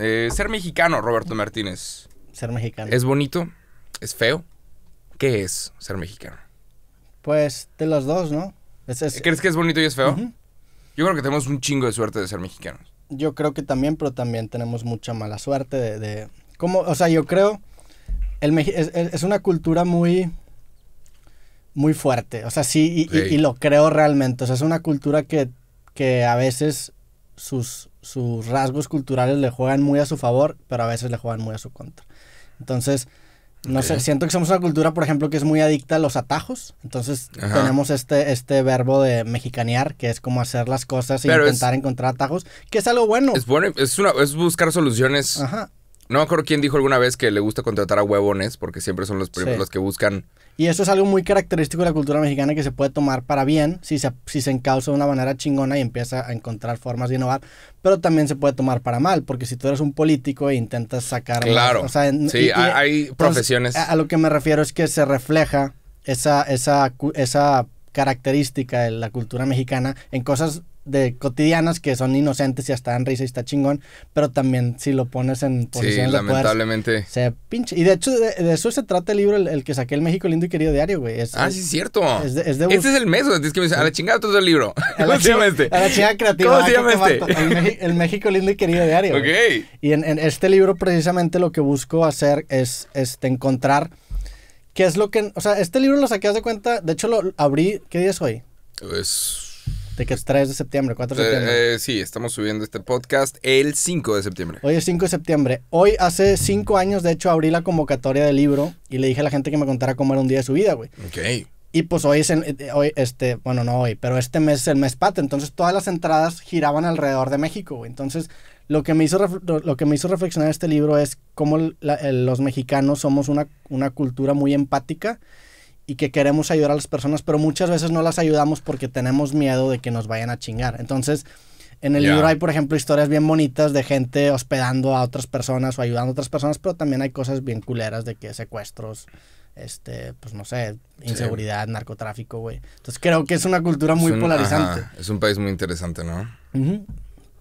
Eh, ser mexicano, Roberto Martínez. Ser mexicano. ¿Es bonito? ¿Es feo? ¿Qué es ser mexicano? Pues de los dos, ¿no? ¿Crees que es bonito y es feo? Yo creo que tenemos un chingo de suerte de ser mexicanos. Yo creo que también, pero también tenemos mucha mala suerte de... Como, o sea, yo creo... El es, una cultura muy muy fuerte. O sea, sí, y, lo creo realmente. O sea, es una cultura que, que a veces sus, sus rasgos culturales le juegan muy a su favor, pero a veces le juegan muy a su contra. Entonces, no sé, siento que somos una cultura, por ejemplo, que es muy adicta a los atajos. Entonces tenemos este, este verbo de mexicanear, que es como hacer las cosas e intentar encontrar atajos, que es algo bueno. Es bueno, es, una, es buscar soluciones Ajá. No me acuerdo quién dijo alguna vez que le gusta contratar a huevones, porque siempre son los primeros los que buscan. Y eso es algo muy característico de la cultura mexicana que se puede tomar para bien si se, si se encausa de una manera chingona y empieza a encontrar formas de innovar, pero también se puede tomar para mal, porque si tú eres un político e intentas sacar... Claro, sí, hay, profesiones. A, lo que me refiero es que se refleja esa, esa, esa característica de la cultura mexicana en cosas de cotidianas que son inocentes y hasta dan risa y está chingón, pero también si lo pones en posiciones sí, lamentablemente. se pinche. Y de hecho, de, eso se trata el libro, el, que saqué el México Lindo y Querido Diario, güey. ah, sí, es cierto. Es es este es el mes, es que me dice, a la chingada todo el libro. ¿Cómo este? A la chingada creativa. Este? El, México Lindo y Querido Diario. ok. Y en, este libro precisamente lo que busco hacer es este, encontrar qué es lo que... O sea, este libro lo saqué, de cuenta, de hecho lo abrí, ¿qué día es hoy? Es que es 3 de septiembre, 4 de eh, septiembre. Eh, sí, estamos subiendo este podcast el 5 de septiembre. Hoy es 5 de septiembre. Hoy, hace 5 años, de hecho, abrí la convocatoria del libro y le dije a la gente que me contara cómo era un día de su vida, güey. Ok. Y pues hoy es, en, eh, hoy este, bueno, no hoy, pero este mes es el mes pat Entonces todas las entradas giraban alrededor de México, güey. Entonces lo que me hizo, lo que me hizo reflexionar este libro es cómo los mexicanos somos una, una cultura muy empática y que queremos ayudar a las personas, pero muchas veces no las ayudamos porque tenemos miedo de que nos vayan a chingar. Entonces, en el libro hay, por ejemplo, historias bien bonitas de gente hospedando a otras personas o ayudando a otras personas, pero también hay cosas bien culeras de que secuestros, este, pues no sé, inseguridad, narcotráfico, güey. Entonces creo que es una cultura muy polarizante. Es un país muy interesante, ¿no?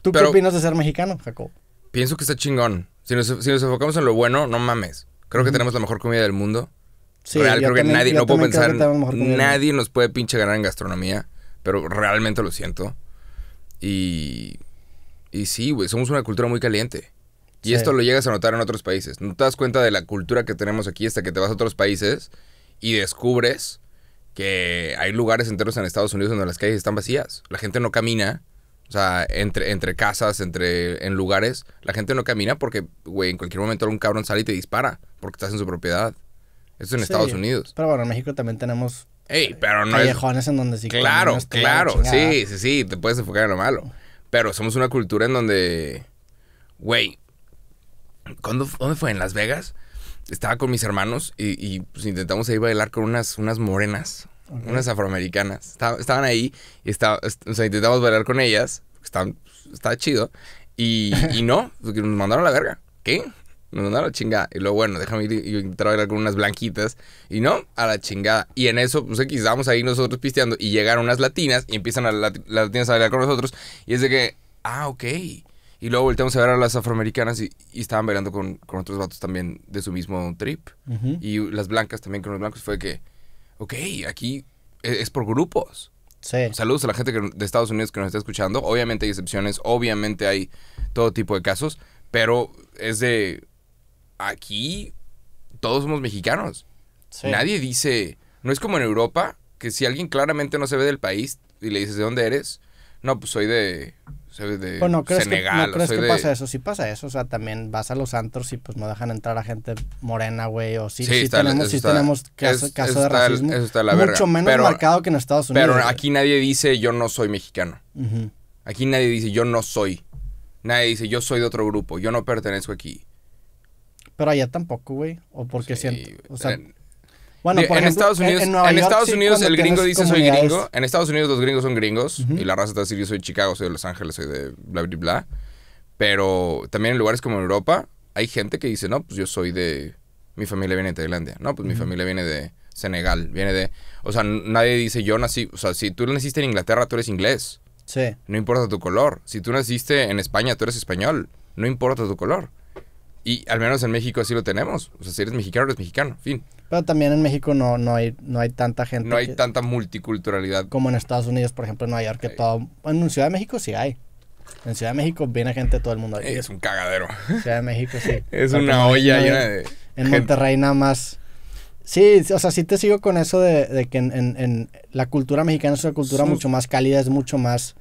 ¿Tú pero, qué opinas de ser mexicano, Jacob? Pienso que está chingón. Si nos, enfocamos en lo bueno, no mames. Creo que tenemos la mejor comida del mundo. Real, creo que nadie, no nadie nos puede pinche ganar en gastronomía, pero realmente lo siento. Y, sí, güey, somos una cultura muy caliente. Y esto lo llegas a notar en otros países. No te das cuenta de la cultura que tenemos aquí hasta que te vas a otros países y descubres que hay lugares enteros en Estados Unidos donde las calles están vacías. La gente no camina. O sea, entre, entre casas, entre, en lugares, la gente no camina porque, güey, en cualquier momento un cabrón sale y te dispara porque estás en su propiedad. Eso en Estados Unidos. Pero bueno, en México también tenemos Ey, pero no callejones jóvenes en donde sí. Claro, claro. Sí, sí, sí. Te puedes enfocar en lo malo. Pero somos una cultura en donde. Güey. ¿Dónde fue? ¿En Las Vegas? Estaba con mis hermanos y, pues, intentamos ahí bailar con unas, unas morenas, unas afroamericanas. estaban ahí y estaba, intentamos bailar con ellas. Estaban, pues, estaba chido. Y, y no, nos mandaron a la verga. ¿Qué? No, mandaron a la chingada. Y luego, bueno, déjame ir y entrar bailar con unas blanquitas. Y no, a la chingada. Y en eso, pues aquí estábamos ahí nosotros pisteando. Y llegaron unas latinas y empiezan a las latinas a bailar con nosotros. Y es de que, ah, ok. Y luego volteamos a ver a las afroamericanas y, estaban bailando con, con, otros vatos también de su mismo trip. Y las blancas también con los blancos. Fue que, ok, aquí e, es, por grupos. Sí. Saludos a la gente de Estados Unidos que nos está escuchando. Obviamente hay excepciones, obviamente hay todo tipo de casos, pero es de aquí todos somos mexicanos. Nadie dice, no es como en Europa, que si alguien claramente no se ve del país y le dices de dónde eres, no, pues soy de, Senegal. Que, pues no crees que pasa eso, sí pasa eso, o sea, también vas a los antros y pues no dejan entrar a gente morena, güey, o sí, tenemos, sí tenemos caso, de racismo. Mucho menos marcado que en Estados Unidos. Pero aquí nadie dice yo no soy mexicano. Aquí nadie dice yo no soy. Nadie dice yo soy de otro grupo, yo no pertenezco aquí. Pero allá tampoco, güey. O porque sí, siento. bueno, en Estados Unidos, Estados Unidos el gringo dice soy gringo. En Estados Unidos los gringos son gringos. Y la raza te yo soy de Chicago, soy de Los Ángeles, soy de bla, bla, bla. Pero también en lugares como Europa hay gente que dice, no, pues yo soy de... Mi familia viene de Tailandia. No, pues mi familia viene de Senegal, viene de... O sea, nadie dice yo nací... O sea, si tú naciste en Inglaterra, tú eres inglés. Sí. No importa tu color. Si tú naciste en España, tú eres español. No importa tu color. Y al menos en México sí lo tenemos. O sea, si eres mexicano, eres mexicano, fin. Pero también en México no, no, hay, no hay tanta gente. No hay tanta multiculturalidad. Como en Estados Unidos, por ejemplo, en Nueva York, que todo... En Ciudad de México sí hay. En Ciudad de México viene gente de todo el mundo. Eh, es un cagadero. Ciudad de México sí. es una olla En Monterrey nada más... Sí, o sea, sí te sigo con eso de, que en, la cultura mexicana es una cultura mucho más cálida, es mucho más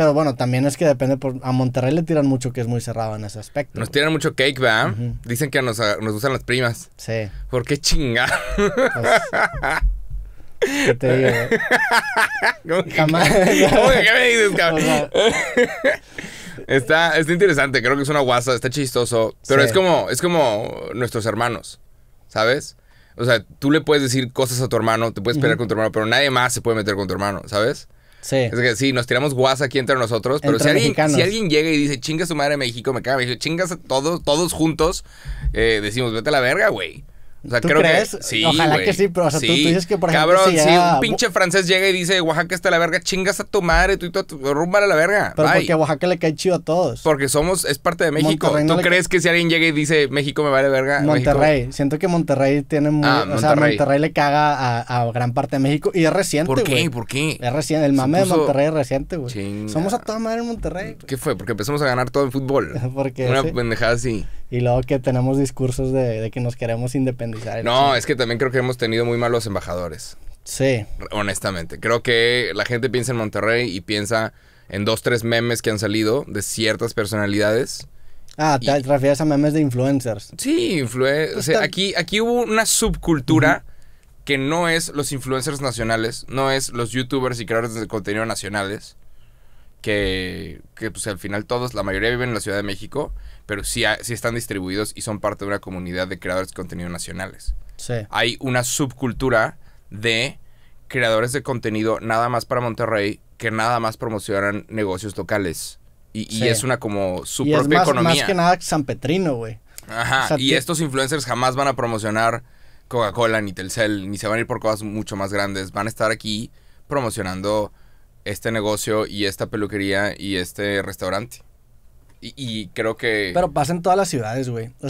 pero bueno, también es que depende por... A Monterrey le tiran mucho que es muy cerrado en ese aspecto. Nos tiran mucho cake, ¿verdad? Dicen que nos, nos las primas. Sí. ¿Por qué chinga? Pues, ¿Qué te digo? Jamás. qué me dices, cabrón? está, está interesante, creo que es una guasa, está chistoso. Pero es como, es como nuestros hermanos, ¿sabes? O sea, tú le puedes decir cosas a tu hermano, te puedes pelear con tu hermano, pero nadie más se puede meter con tu hermano, ¿sabes? Sí. Es que sí, nos tiramos guasa aquí entre nosotros, pero si, alguien, si alguien llega y dice, chinga su madre México, me caga chingas a todos, todos juntos, eh, decimos, vete a la verga, güey. ¿Tú crees? sí, Ojalá que sí, pero o sea, Tú, dices que por ejemplo. Cabrón, si, un pinche francés llega y dice Oaxaca está la verga, chingas a tu madre, tú y tú, a la verga. Pero porque Oaxaca le cae chido a todos. Porque somos, es parte de México. ¿Tú crees que si alguien llega y dice México me vale verga? Monterrey. Siento que Monterrey tiene muy. Ah, o sea, Monterrey. le caga a, gran parte de México. Y es reciente, ¿Por qué? ¿Por qué? Es reciente. El mame de Monterrey es reciente, güey. Somos a toda madre en Monterrey. ¿Qué fue? Porque empezamos a ganar todo el fútbol. Una pendejada así. Y luego que tenemos discursos de, que nos queremos independizar. No, es que también creo que hemos tenido muy malos embajadores. Sí. Honestamente, creo que la gente piensa en Monterrey y piensa en dos, tres memes que han salido de ciertas personalidades. Ah, tal a memes de influencers. Sí, pues aquí, aquí hubo una subcultura que no es los influencers nacionales, no es los youtubers y creadores de contenido nacionales, que, que pues al final todos, la mayoría viven en la Ciudad de México, pero sí, están distribuidos y son parte de una comunidad de creadores de contenido nacionales. Sí. Hay una subcultura de creadores de contenido nada más para Monterrey que nada más promocionan negocios locales. Y, es una como su propia más, economía. Más que nada San Petrino, güey. Ajá. y estos influencers jamás van a promocionar Coca-Cola ni Telcel, ni se van a ir por cosas mucho más grandes. Van a estar aquí promocionando este negocio y esta peluquería y este restaurante. Y, creo que... Pero pasa en todas las ciudades, güey. O sea,